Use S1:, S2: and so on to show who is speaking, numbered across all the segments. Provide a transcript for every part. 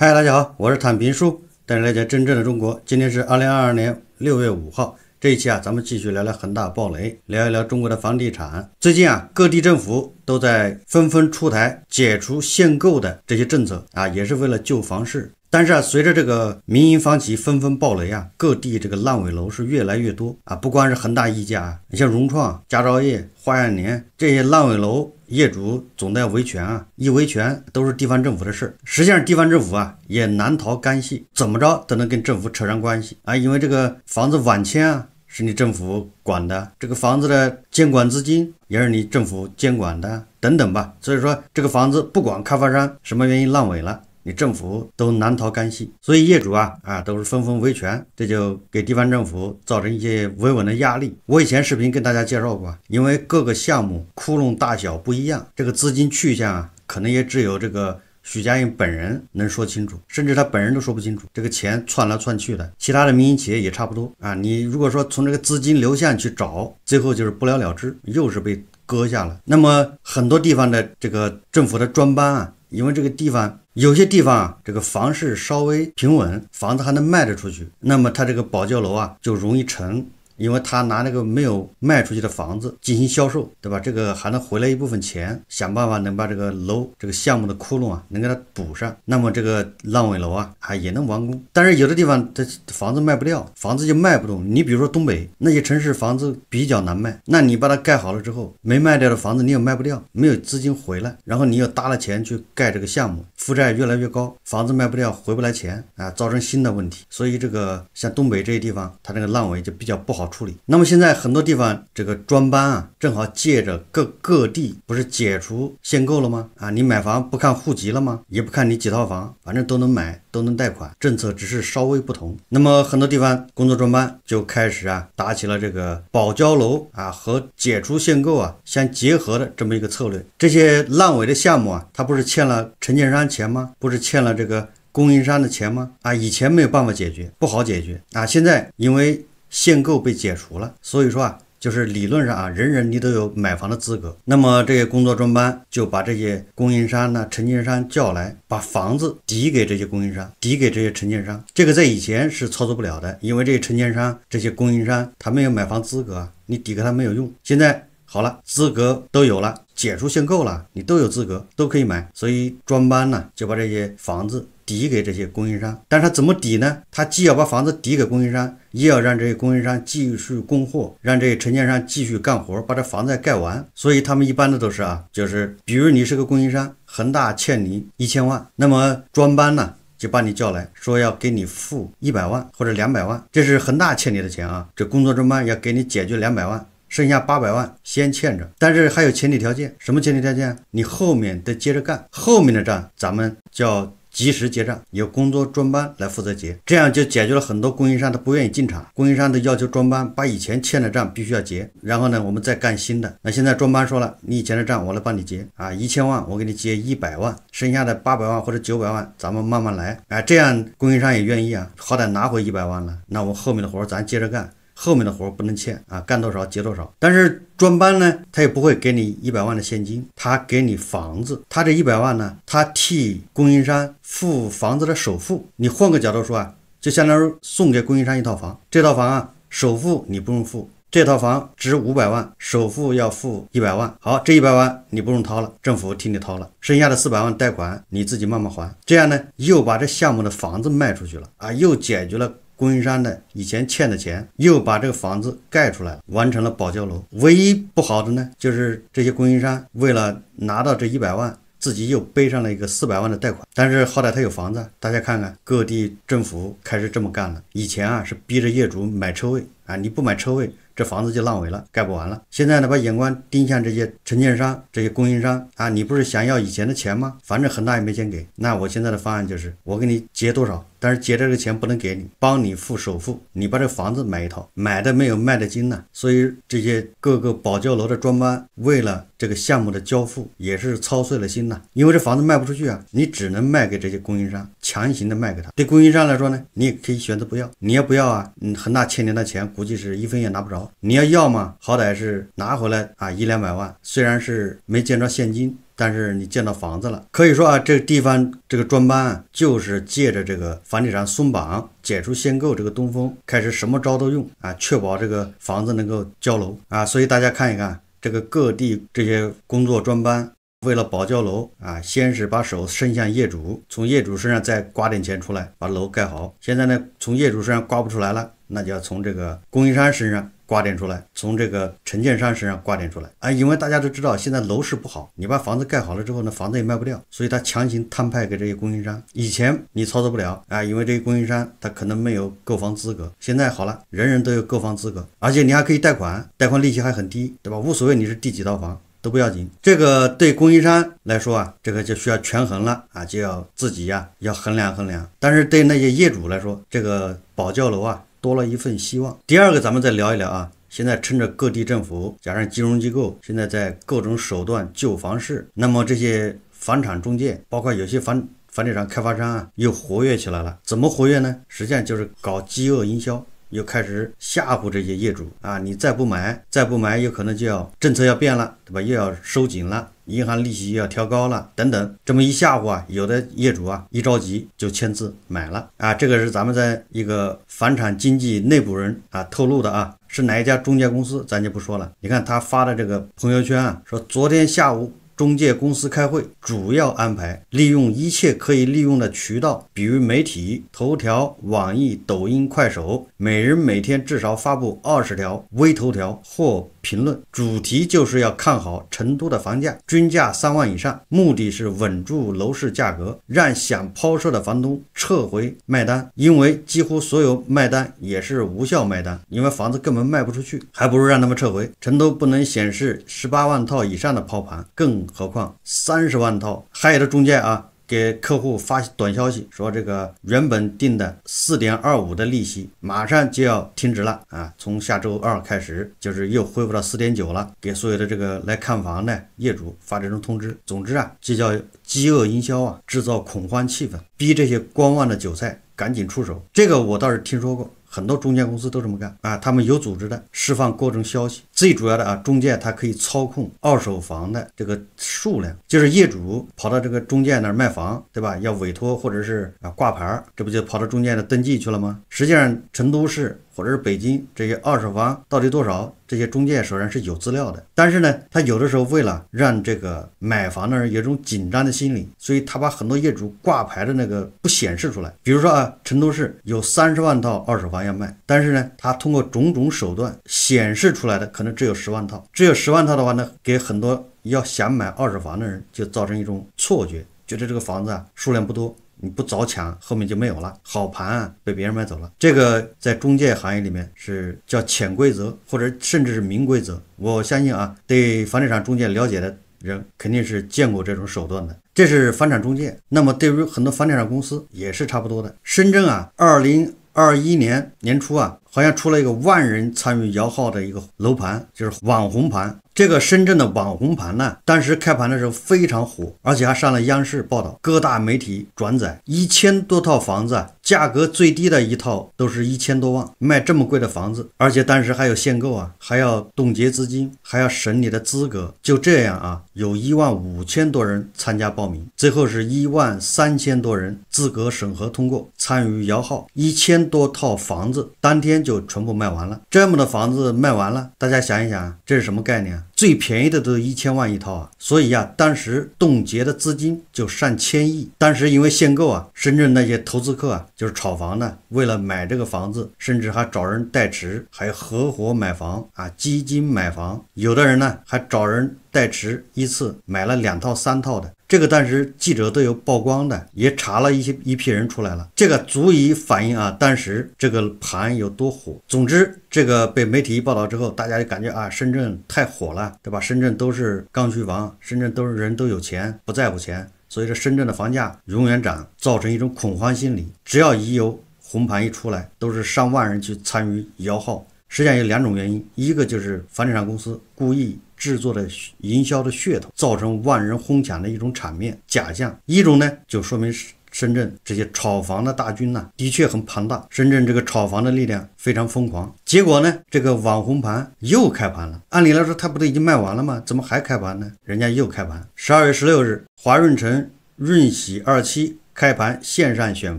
S1: 嗨，大家好，我是坦平叔，带您了解真正的中国。今天是二零二二年六月五号，这一期啊，咱们继续聊聊恒大暴雷，聊一聊中国的房地产。最近啊，各地政府都在纷纷出台解除限购的这些政策啊，也是为了救房市。但是啊，随着这个民营房企纷纷暴雷啊，各地这个烂尾楼是越来越多啊。不光是恒大一家，你像融创、佳兆业、花样年这些烂尾楼。业主总得维权啊，一维权都是地方政府的事儿，实际上地方政府啊也难逃干系，怎么着都能跟政府扯上关系啊，因为这个房子晚签啊是你政府管的，这个房子的监管资金也是你政府监管的等等吧，所以说这个房子不管开发商什么原因烂尾了。你政府都难逃干系，所以业主啊啊都是纷纷维权，这就给地方政府造成一些维稳的压力。我以前视频跟大家介绍过，因为各个项目窟窿大小不一样，这个资金去向啊，可能也只有这个许家印本人能说清楚，甚至他本人都说不清楚。这个钱窜来窜去的，其他的民营企业也差不多啊。你如果说从这个资金流向去找，最后就是不了了之，又是被割下了。那么很多地方的这个政府的专班啊。因为这个地方有些地方啊，这个房市稍微平稳，房子还能卖得出去，那么它这个保交楼啊就容易成。因为他拿那个没有卖出去的房子进行销售，对吧？这个还能回来一部分钱，想办法能把这个楼这个项目的窟窿啊，能给它补上。那么这个烂尾楼啊，还也能完工。但是有的地方它房子卖不掉，房子就卖不动。你比如说东北那些城市，房子比较难卖。那你把它盖好了之后，没卖掉的房子你也卖不掉，没有资金回来，然后你又搭了钱去盖这个项目，负债越来越高，房子卖不掉，回不来钱啊，造成新的问题。所以这个像东北这些地方，它这个烂尾就比较不好。处理。那么现在很多地方这个专班啊，正好借着各各地不是解除限购了吗？啊，你买房不看户籍了吗？也不看你几套房，反正都能买，都能贷款，政策只是稍微不同。那么很多地方工作专班就开始啊，打起了这个保交楼啊和解除限购啊相结合的这么一个策略。这些烂尾的项目啊，它不是欠了承建商钱吗？不是欠了这个供应商的钱吗？啊，以前没有办法解决，不好解决啊。现在因为限购被解除了，所以说啊，就是理论上啊，人人你都有买房的资格。那么这些工作专班就把这些供应商呢、承建商叫来，把房子抵给这些供应商，抵给这些承建商。这个在以前是操作不了的，因为这些承建商、这些供应商，他没有买房资格你抵给他没有用。现在。好了，资格都有了，解除限购了，你都有资格，都可以买。所以专班呢，就把这些房子抵给这些供应商。但他怎么抵呢？他既要把房子抵给供应商，又要让这些供应商继续供货，让这些承建商继续干活，把这房子盖完。所以他们一般的都是啊，就是比如你是个供应商，恒大欠你一千万，那么专班呢就把你叫来说要给你付一百万或者两百万，这是恒大欠你的钱啊，这工作专班要给你解决两百万。剩下八百万先欠着，但是还有前提条件，什么前提条件？你后面得接着干，后面的账咱们叫及时结账，由工作专班来负责结，这样就解决了很多供应商他不愿意进厂，供应商都要求专班把以前欠的账必须要结，然后呢，我们再干新的。那现在专班说了，你以前的账我来帮你结啊，一千万我给你结一百万，剩下的八百万或者九百万咱们慢慢来，哎，这样供应商也愿意啊，好歹拿回一百万了，那我后面的活咱接着干。后面的活不能欠啊，干多少结多少。但是专班呢，他也不会给你一百万的现金，他给你房子。他这一百万呢，他替供应商付房子的首付。你换个角度说啊，就相当于送给供应商一套房。这套房啊，首付你不用付，这套房值五百万，首付要付一百万。好，这一百万你不用掏了，政府替你掏了。剩下的四百万贷款你自己慢慢还。这样呢，又把这项目的房子卖出去了啊，又解决了。供应商的以前欠的钱，又把这个房子盖出来了，完成了保交楼。唯一不好的呢，就是这些供应商为了拿到这一百万，自己又背上了一个四百万的贷款。但是好歹他有房子，大家看看，各地政府开始这么干了。以前啊是逼着业主买车位。啊！你不买车位，这房子就烂尾了，盖不完了。现在呢，把眼光盯向这些承建商、这些供应商啊！你不是想要以前的钱吗？反正恒大也没钱给。那我现在的方案就是，我给你结多少，但是结这个钱不能给你，帮你付首付，你把这房子买一套，买的没有卖的精呢。所以这些各个保交楼的专班，为了这个项目的交付，也是操碎了心呐。因为这房子卖不出去啊，你只能卖给这些供应商。强行的卖给他，对供应商来说呢，你也可以选择不要，你要不要啊？你恒大千年的钱，估计是一分也拿不着。你要要嘛，好歹是拿回来啊，一两百万，虽然是没见着现金，但是你见到房子了。可以说啊，这地方这个专班啊，就是借着这个房地产松绑、解除限购这个东风，开始什么招都用啊，确保这个房子能够交楼啊。所以大家看一看，这个各地这些工作专班。为了保交楼啊，先是把手伸向业主，从业主身上再刮点钱出来，把楼盖好。现在呢，从业主身上刮不出来了，那就要从这个供应商身上刮点出来，从这个承建商身上刮点出来啊。因为大家都知道，现在楼市不好，你把房子盖好了之后，那房子也卖不掉，所以他强行摊派给这些供应商。以前你操作不了啊，因为这些供应商他可能没有购房资格。现在好了，人人都有购房资格，而且你还可以贷款，贷款利息还很低，对吧？无所谓你是第几套房。都不要紧，这个对供应商来说啊，这个就需要权衡了啊，就要自己呀要衡量衡量。但是对那些业主来说，这个保教楼啊，多了一份希望。第二个，咱们再聊一聊啊，现在趁着各地政府加上金融机构，现在在各种手段救房市，那么这些房产中介，包括有些房房地产开发商啊，又活跃起来了。怎么活跃呢？实际上就是搞饥饿营销。又开始吓唬这些业主啊！你再不买，再不买，有可能就要政策要变了，对吧？又要收紧了，银行利息又要调高了，等等。这么一吓唬啊，有的业主啊一着急就签字买了啊！这个是咱们在一个房产经纪内部人啊透露的啊，是哪一家中介公司咱就不说了。你看他发的这个朋友圈啊，说昨天下午。中介公司开会，主要安排利用一切可以利用的渠道，比如媒体、头条、网易、抖音、快手，每人每天至少发布二十条微头条或。评论主题就是要看好成都的房价，均价三万以上，目的是稳住楼市价格，让想抛售的房东撤回卖单，因为几乎所有卖单也是无效卖单，因为房子根本卖不出去，还不如让他们撤回。成都不能显示十八万套以上的抛盘，更何况三十万套，还有的中介啊。给客户发短消息说，这个原本定的四点二五的利息马上就要停止了啊！从下周二开始，就是又恢复到四点九了。给所有的这个来看房的业主发这种通知。总之啊，这叫饥饿营销啊，制造恐慌气氛，逼这些观望的韭菜赶紧出手。这个我倒是听说过，很多中介公司都这么干啊，他们有组织的释放各种消息。最主要的啊，中介他可以操控二手房的这个数量，就是业主跑到这个中介那儿卖房，对吧？要委托或者是啊挂牌，这不就跑到中介那登记去了吗？实际上，成都市或者是北京这些二手房到底多少，这些中介手上是有资料的。但是呢，他有的时候为了让这个买房的人有一种紧张的心理，所以他把很多业主挂牌的那个不显示出来。比如说啊，成都市有三十万套二手房要卖，但是呢，他通过种种手段显示出来的可能。只有十万套，只有十万套的话，呢，给很多要想买二手房的人就造成一种错觉，觉得这个房子啊数量不多，你不早抢，后面就没有了，好盘啊、被别人买走了。这个在中介行业里面是叫潜规则，或者甚至是明规则。我相信啊，对房地产中介了解的人肯定是见过这种手段的。这是房产中介，那么对于很多房地产公司也是差不多的。深圳啊，二零。二一年年初啊，好像出了一个万人参与摇号的一个楼盘，就是网红盘。这个深圳的网红盘呢，当时开盘的时候非常火，而且还上了央视报道，各大媒体转载，一千多套房子价格最低的一套都是一千多万，卖这么贵的房子，而且当时还有限购啊，还要冻结资金，还要审你的资格。就这样啊，有一万五千多人参加报名，最后是一万三千多人资格审核通过，参与摇号，一千多套房子当天就全部卖完了。这么多房子卖完了，大家想一想，这是什么概念？最便宜的都一千万一套啊，所以呀，当时冻结的资金就上千亿。当时因为限购啊，深圳那些投资客啊，就是炒房的，为了买这个房子，甚至还找人代持，还合伙买房啊，基金买房，有的人呢还找人。代持，一次买了两套、三套的，这个当时记者都有曝光的，也查了一些一批人出来了，这个足以反映啊，当时这个盘有多火。总之，这个被媒体一报道之后，大家就感觉啊，深圳太火了，对吧？深圳都是刚需房，深圳都是人都有钱，不在乎钱，所以说深圳的房价永远涨，造成一种恐慌心理。只要一有红盘一出来，都是上万人去参与摇号。实际上有两种原因，一个就是房地产公司故意制作的营销的噱头，造成万人哄抢的一种场面假象；一种呢，就说明深圳这些炒房的大军呢，的确很庞大，深圳这个炒房的力量非常疯狂。结果呢，这个网红盘又开盘了。按理来说，它不都已经卖完了吗？怎么还开盘呢？人家又开盘。十二月十六日，华润城润玺二期。开盘线上选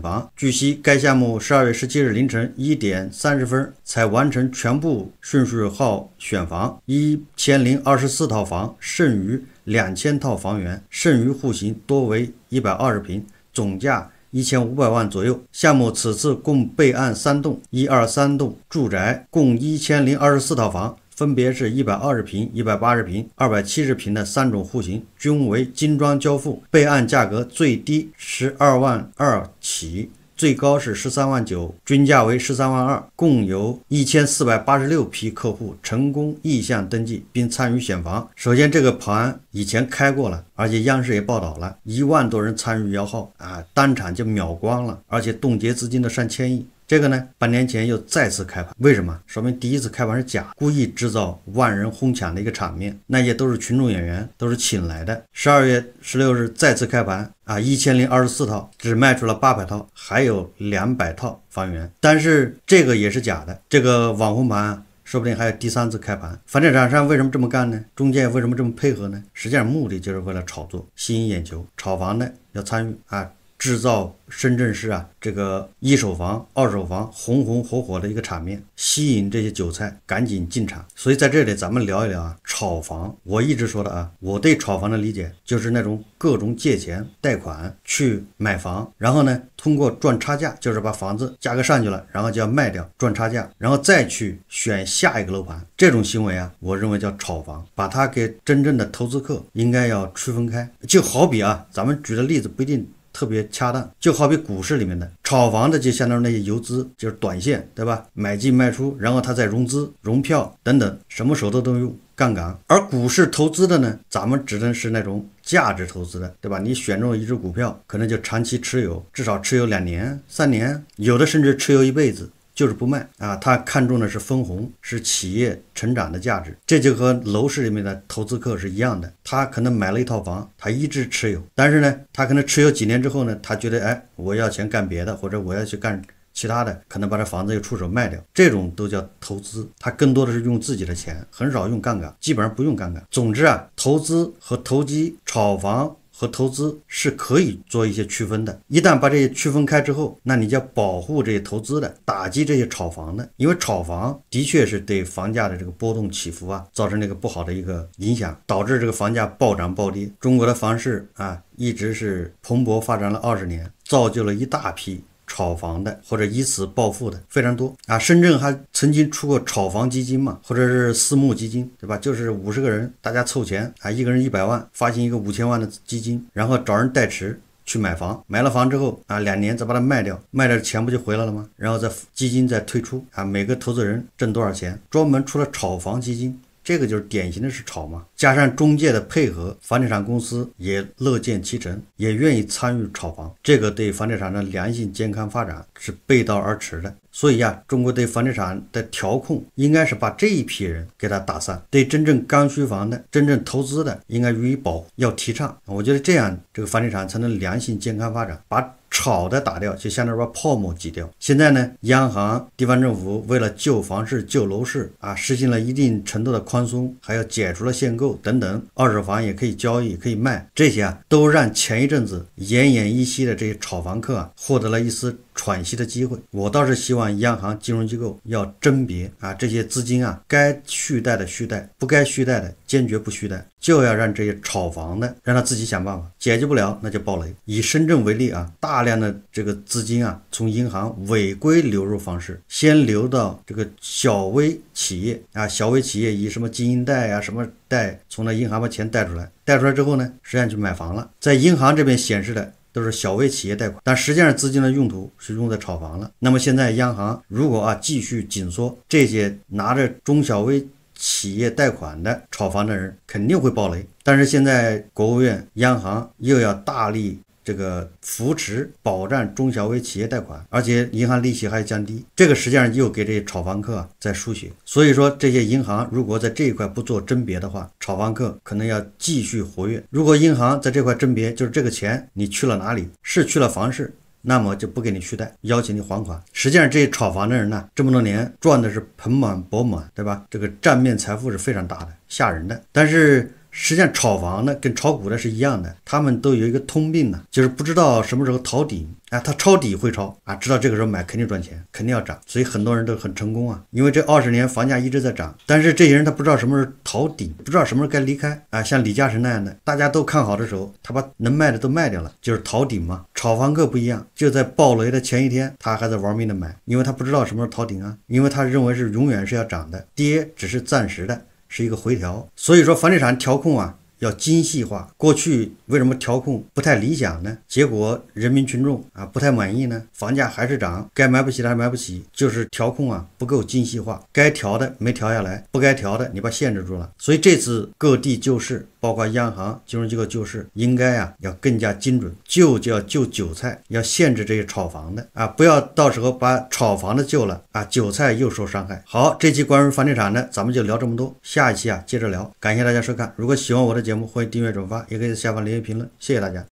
S1: 房。据悉，该项目十二月十七日凌晨一点三十分才完成全部顺序号选房，一千零二十四套房，剩余两千套房源，剩余户型多为一百二十平，总价一千五百万左右。项目此次共备案三栋，一二三栋住宅，共一千零二十四套房。分别是一百二十平、一百八十平、二百七十平的三种户型，均为精装交付，备案价格最低十二万二起，最高是十三万九，均价为十三万二。共有一千四百八十六批客户成功意向登记并参与选房。首先，这个盘以前开过了，而且央视也报道了，一万多人参与摇号啊，当场就秒光了，而且冻结资金的上千亿。这个呢，半年前又再次开盘，为什么？说明第一次开盘是假，故意制造万人哄抢的一个场面，那些都是群众演员，都是请来的。十二月十六日再次开盘啊，一千零二十四套，只卖出了八百套，还有两百套房源，但是这个也是假的。这个网红盘，说不定还有第三次开盘。房地产商为什么这么干呢？中介为什么这么配合呢？实际上目的就是为了炒作，吸引眼球，炒房的要参与啊。制造深圳市啊这个一手房、二手房红红火火的一个场面，吸引这些韭菜赶紧进场。所以在这里咱们聊一聊啊，炒房。我一直说的啊，我对炒房的理解就是那种各种借钱贷款去买房，然后呢通过赚差价，就是把房子价格上去了，然后就要卖掉赚差价，然后再去选下一个楼盘这种行为啊，我认为叫炒房，把它给真正的投资客应该要区分开。就好比啊，咱们举的例子不一定。特别恰当，就好比股市里面的炒房的，就相当于那些游资，就是短线，对吧？买进卖出，然后他再融资、融票等等，什么手段都用杠杆。而股市投资的呢，咱们只能是那种价值投资的，对吧？你选中了一只股票，可能就长期持有，至少持有两年、三年，有的甚至持有一辈子。就是不卖啊，他看中的是分红，是企业成长的价值，这就和楼市里面的投资客是一样的。他可能买了一套房，他一直持有，但是呢，他可能持有几年之后呢，他觉得哎，我要钱干别的，或者我要去干其他的，可能把这房子又出手卖掉，这种都叫投资。他更多的是用自己的钱，很少用杠杆，基本上不用杠杆。总之啊，投资和投机、炒房。和投资是可以做一些区分的。一旦把这些区分开之后，那你要保护这些投资的，打击这些炒房的。因为炒房的确是对房价的这个波动起伏啊，造成一个不好的一个影响，导致这个房价暴涨暴跌。中国的房市啊，一直是蓬勃发展了二十年，造就了一大批。炒房的或者以此暴富的非常多啊！深圳还曾经出过炒房基金嘛，或者是私募基金，对吧？就是五十个人大家凑钱啊，一个人一百万，发行一个五千万的基金，然后找人代持去买房，买了房之后啊，两年再把它卖掉，卖的钱不就回来了吗？然后再基金再退出啊，每个投资人挣多少钱？专门出了炒房基金。这个就是典型的是炒嘛，加上中介的配合，房地产公司也乐见其成，也愿意参与炒房。这个对房地产的良性健康发展是背道而驰的。所以呀，中国对房地产的调控应该是把这一批人给他打散，对真正刚需房的、真正投资的，应该予以保，护，要提倡。我觉得这样，这个房地产才能良性健康发展。把。炒的打掉，就相当于把泡沫挤掉。现在呢，央行、地方政府为了救房市、救楼市啊，实行了一定程度的宽松，还要解除了限购等等，二手房也可以交易、可以卖。这些啊，都让前一阵子奄奄一息的这些炒房客啊，获得了一丝。喘息的机会，我倒是希望央行金融机构要甄别啊，这些资金啊，该续贷的续贷，不该续贷的坚决不续贷，就要让这些炒房的让他自己想办法，解决不了那就暴雷。以深圳为例啊，大量的这个资金啊，从银行违规流入方式，先流到这个小微企业啊，小微企业以什么经营贷啊什么贷，从那银行把钱贷出来，贷出来之后呢，实际上去买房了，在银行这边显示的。都是小微企业贷款，但实际上资金的用途是用在炒房了。那么现在央行如果啊继续紧缩，这些拿着中小微企业贷款的炒房的人肯定会爆雷。但是现在国务院、央行又要大力。这个扶持保障中小微企业贷款，而且银行利息还降低，这个实际上又给这些炒房客在输血。所以说，这些银行如果在这一块不做甄别的话，炒房客可能要继续活跃。如果银行在这块甄别，就是这个钱你去了哪里？是去了房市，那么就不给你续贷，邀请你还款。实际上，这些炒房的人呢，这么多年赚的是盆满钵满，对吧？这个账面财富是非常大的，吓人的。但是，实际上，炒房的跟炒股的是一样的，他们都有一个通病呢，就是不知道什么时候逃顶啊。他抄底会抄啊，知道这个时候买肯定赚钱，肯定要涨，所以很多人都很成功啊。因为这二十年房价一直在涨，但是这些人他不知道什么时候逃顶，不知道什么时候该离开啊。像李嘉诚那样的，大家都看好的时候，他把能卖的都卖掉了，就是逃顶嘛。炒房客不一样，就在暴雷的前一天，他还在玩命的买，因为他不知道什么时候逃顶啊，因为他认为是永远是要涨的，跌只是暂时的。是一个回调，所以说房地产调控啊要精细化。过去为什么调控不太理想呢？结果人民群众啊不太满意呢，房价还是涨，该买不起的还买不起，就是调控啊不够精细化，该调的没调下来，不该调的你把限制住了。所以这次各地就是。包括央行、金融机构救市，应该啊，要更加精准救，就要救韭菜，要限制这些炒房的啊，不要到时候把炒房的救了啊，韭菜又受伤害。好，这期关于房地产的，咱们就聊这么多，下一期啊接着聊。感谢大家收看，如果喜欢我的节目，欢迎订阅、转发，也可以在下方留言评论，谢谢大家。